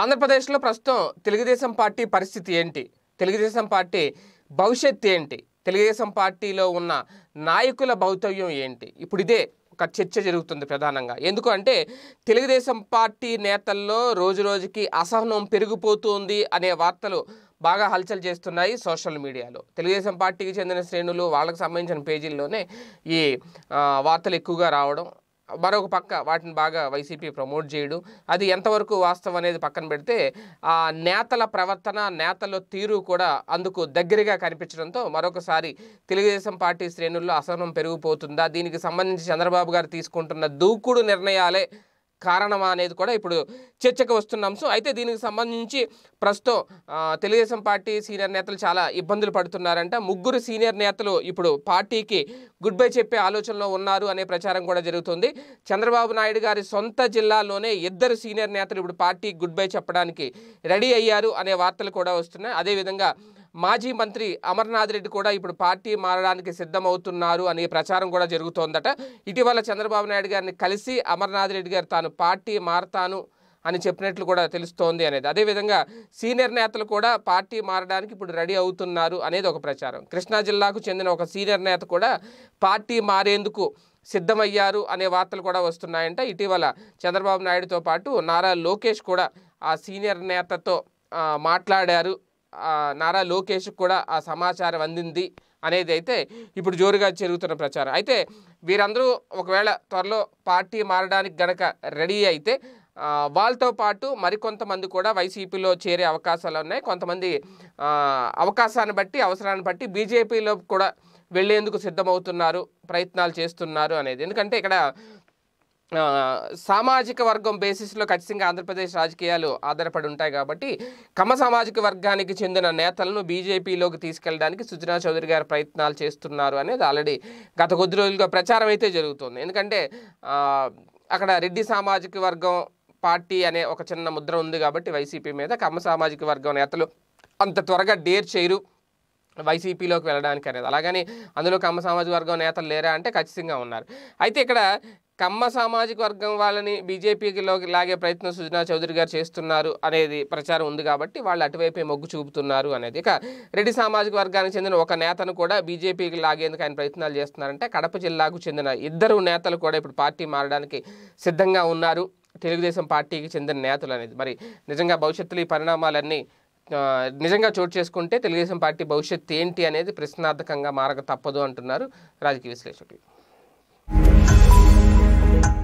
ఆంధ్రప్రదేశ్లో ప్రస్తుతం తెలుగుదేశం పార్టీ పరిస్థితి ఏంటి తెలుగుదేశం పార్టీ భవిష్యత్తు ఏంటి తెలుగుదేశం పార్టీలో ఉన్న నాయకుల భౌతవ్యం ఏంటి ఇప్పుడు ఇదే ఒక చర్చ జరుగుతుంది ప్రధానంగా ఎందుకు అంటే తెలుగుదేశం పార్టీ నేతల్లో రోజు రోజుకి అసహనం పెరిగిపోతుంది అనే వార్తలు బాగా హల్చల్ చేస్తున్నాయి సోషల్ మీడియాలో తెలుగుదేశం పార్టీకి చెందిన శ్రేణులు వాళ్ళకి సంబంధించిన పేజీల్లోనే ఈ వార్తలు ఎక్కువగా రావడం మరొక పక్క వాటిని బాగా వైసీపీ ప్రమోట్ చేయడు అది ఎంతవరకు వాస్తవం అనేది పక్కన పెడితే ఆ నేతల ప్రవర్తన నేతల తీరు కూడా అందుకు దగ్గరగా కనిపించడంతో మరొకసారి తెలుగుదేశం పార్టీ శ్రేణుల్లో అసహనం పెరిగిపోతుందా దీనికి సంబంధించి చంద్రబాబు గారు తీసుకుంటున్న దూకుడు నిర్ణయాలే కారణమా అనేది కూడా ఇప్పుడు చర్చకు వస్తున్నాం సో అయితే దీనికి సంబంధించి ప్రస్తుతం తెలుగుదేశం పార్టీ సీనియర్ నేతలు చాలా ఇబ్బందులు పడుతున్నారంట ముగ్గురు సీనియర్ నేతలు ఇప్పుడు పార్టీకి గుడ్ బై చెప్పే ఆలోచనలో ఉన్నారు అనే ప్రచారం కూడా జరుగుతుంది చంద్రబాబు నాయుడు గారి సొంత జిల్లాలోనే ఇద్దరు సీనియర్ నేతలు ఇప్పుడు పార్టీకి గుడ్ బై చెప్పడానికి రెడీ అయ్యారు అనే వార్తలు కూడా వస్తున్నాయి అదేవిధంగా మాజీ మంత్రి అమర్నాథ్ రెడ్డి కూడా ఇప్పుడు పార్టీ మారడానికి సిద్ధమవుతున్నారు అనే ప్రచారం కూడా జరుగుతోందట ఇటీవల చంద్రబాబు నాయుడు గారిని కలిసి అమర్నాథ్ రెడ్డి గారు తాను పార్టీ మారతాను అని చెప్పినట్లు కూడా తెలుస్తోంది అనేది అదేవిధంగా సీనియర్ నేతలు కూడా పార్టీ మారడానికి ఇప్పుడు రెడీ అవుతున్నారు అనేది ఒక ప్రచారం కృష్ణా జిల్లాకు చెందిన ఒక సీనియర్ నేత కూడా పార్టీ మారేందుకు సిద్ధమయ్యారు అనే వార్తలు కూడా వస్తున్నాయంట ఇటీవల చంద్రబాబు నాయుడుతో పాటు నారా లోకేష్ కూడా ఆ సీనియర్ నేతతో మాట్లాడారు నారా లోకేష్ కూడా ఆ సమాచారం అందింది అనేది అయితే ఇప్పుడు జోరుగా జరుగుతున్న ప్రచారం అయితే వీరందరూ ఒకవేళ త్వరలో పార్టీ మారడానికి గనక రెడీ అయితే వాళ్ళతో పాటు మరికొంతమంది కూడా వైసీపీలో చేరే అవకాశాలు ఉన్నాయి కొంతమంది అవకాశాన్ని బట్టి అవసరాన్ని బట్టి బీజేపీలో కూడా వెళ్ళేందుకు సిద్ధమవుతున్నారు ప్రయత్నాలు చేస్తున్నారు అనేది ఎందుకంటే ఇక్కడ సామాజిక వర్గం బేసిస్లో ఖచ్చితంగా ఆంధ్రప్రదేశ్ రాజకీయాలు ఆధారపడి ఉంటాయి కాబట్టి కమ సామాజిక వర్గానికి చెందిన నేతలను బీజేపీలోకి తీసుకెళ్ళడానికి సుజనా చౌదరి గారు ప్రయత్నాలు చేస్తున్నారు అనేది ఆల్రెడీ గత కొద్ది రోజులుగా ప్రచారం అయితే జరుగుతుంది ఎందుకంటే అక్కడ రెడ్డి సామాజిక వర్గం పార్టీ అనే ఒక చిన్న ముద్ర ఉంది కాబట్టి వైసీపీ మీద కమ్మ సామాజిక వర్గం నేతలు అంత త్వరగా డేర్ చేయరు వైసీపీలోకి వెళ్ళడానికి అనేది అలాగని అందులో కమ్మ సామాజిక వర్గం నేతలు లేరా అంటే ఖచ్చితంగా ఉన్నారు అయితే ఇక్కడ కమ్మ సామాజిక వర్గం వాళ్ళని బీజేపీలోకి లాగే ప్రయత్నం సుజనా చౌదరి గారు చేస్తున్నారు అనేది ప్రచారం ఉంది కాబట్టి వాళ్ళు అటువైపే మొగ్గు చూపుతున్నారు అనేది ఇక రెడ్డి సామాజిక వర్గానికి చెందిన ఒక నేతను కూడా బీజేపీకి లాగేందుకు ఆయన ప్రయత్నాలు చేస్తున్నారంటే కడప జిల్లాకు చెందిన ఇద్దరు నేతలు కూడా ఇప్పుడు పార్టీ మారడానికి సిద్ధంగా ఉన్నారు తెలుగుదేశం పార్టీకి చెందిన నేతలు అనేది మరి నిజంగా భవిష్యత్తులో ఈ పరిణామాలన్నీ నిజంగా చోటు చేసుకుంటే తెలుగుదేశం పార్టీ భవిష్యత్తు ఏంటి అనేది ప్రశ్నార్థకంగా మారక తప్పదు అంటున్నారు రాజకీయ విశ్లేషకులు